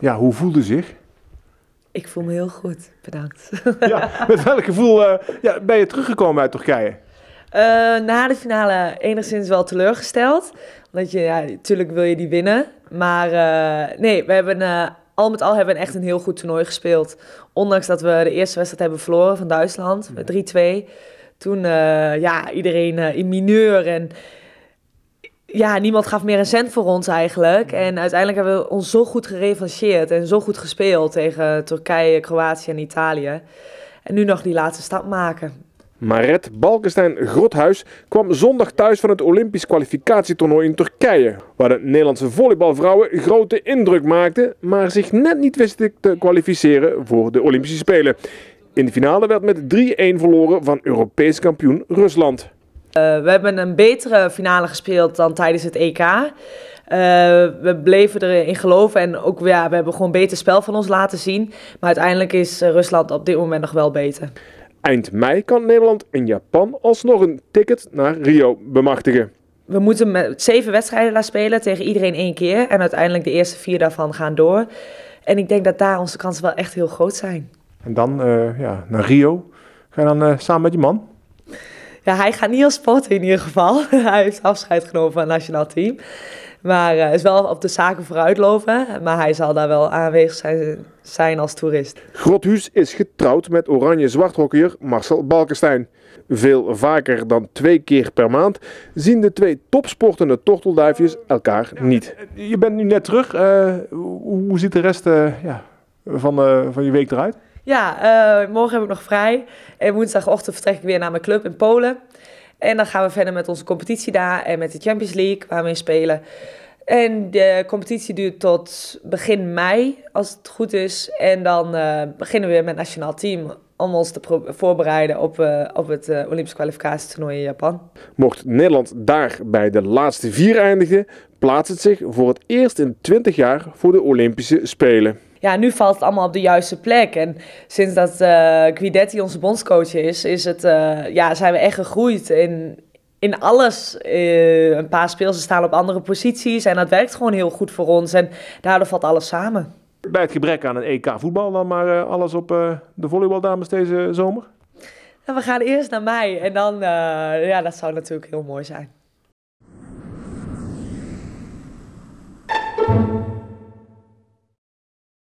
ja, hoe voelde zich? Ik voel me heel goed, bedankt. Ja, met welk gevoel eh, ja, ben je teruggekomen uit Turkije? Uh, na de finale enigszins wel teleurgesteld. Omdat je, ja, natuurlijk wil je die winnen. Maar eh, nee, we hebben al met al hebben we echt een heel goed toernooi gespeeld. Ondanks dat we de eerste wedstrijd hebben verloren van Duitsland met 3-2. Hmm. Toen, ja, iedereen in mineur en ja, niemand gaf meer een cent voor ons eigenlijk. Mm. En uiteindelijk hebben we ons zo goed gerevancheerd en zo goed gespeeld tegen Turkije, Kroatië en Italië. En nu nog die laatste stap maken. Maret Balkenstein-Grothuis kwam zondag thuis van het Olympisch kwalificatietoernooi in Turkije. Waar de Nederlandse volleybalvrouwen grote indruk maakten, maar zich net niet wisten te kwalificeren voor de Olympische Spelen. In de finale werd met 3-1 verloren van Europees kampioen Rusland. Eh, we hebben een betere finale gespeeld dan tijdens het EK. Eh, we bleven erin geloven en ook ja, we hebben gewoon beter spel van ons laten zien. Maar uiteindelijk is eh, Rusland op dit moment nog wel beter. Eind mei kan Nederland en Japan alsnog een ticket naar Rio bemachtigen. We moeten met zeven wedstrijden laten spelen tegen iedereen één keer. En uiteindelijk de eerste vier daarvan gaan door. En ik denk dat daar onze kansen wel echt heel groot zijn. En dan ja, naar Rio. Ga je dan samen met je man? ja, hij gaat niet als sporten in ieder geval. hij heeft afscheid genomen van het nationaal team. Maar eh, is wel op de zaken vooruitlopen. Maar hij zal daar wel aanwezig zijn, zijn als toerist. Grothuis is getrouwd met oranje-zwarthockeyer Marcel Balkenstein. Veel vaker dan twee keer per maand zien de twee topsportende tortelduifjes elkaar niet. Je bent nu net terug. Eh, hoe ziet de rest eh, ja, van, van je week eruit? Ja, eh, morgen heb ik nog vrij. En woensdagochtend vertrek ik weer naar mijn club in Polen. En dan gaan we verder met onze competitie daar en met de Champions League waar we in spelen. En de competitie duurt tot begin mei, als het goed is. En dan eh, beginnen we weer met het nationaal team om ons te voorbereiden op, eh, op het uh, Olympisch kwalificatietoernooi in Japan. Mocht Nederland daar bij de laatste vier eindigen, plaatst het zich voor het eerst in 20 jaar voor de Olympische Spelen ja, nu valt het allemaal op de juiste plek. En sinds dat eh, Guidetti onze bondscoach is, is het, eh, ja, zijn we echt gegroeid in, in alles. Eh, een paar speelsen staan op andere posities en dat werkt gewoon heel goed voor ons. En daardoor valt alles samen. Bij het gebrek aan een EK voetbal dan maar alles op de volleybaldames deze zomer? Nou, we gaan eerst naar mei en dan, ja, dat zou natuurlijk heel mooi zijn.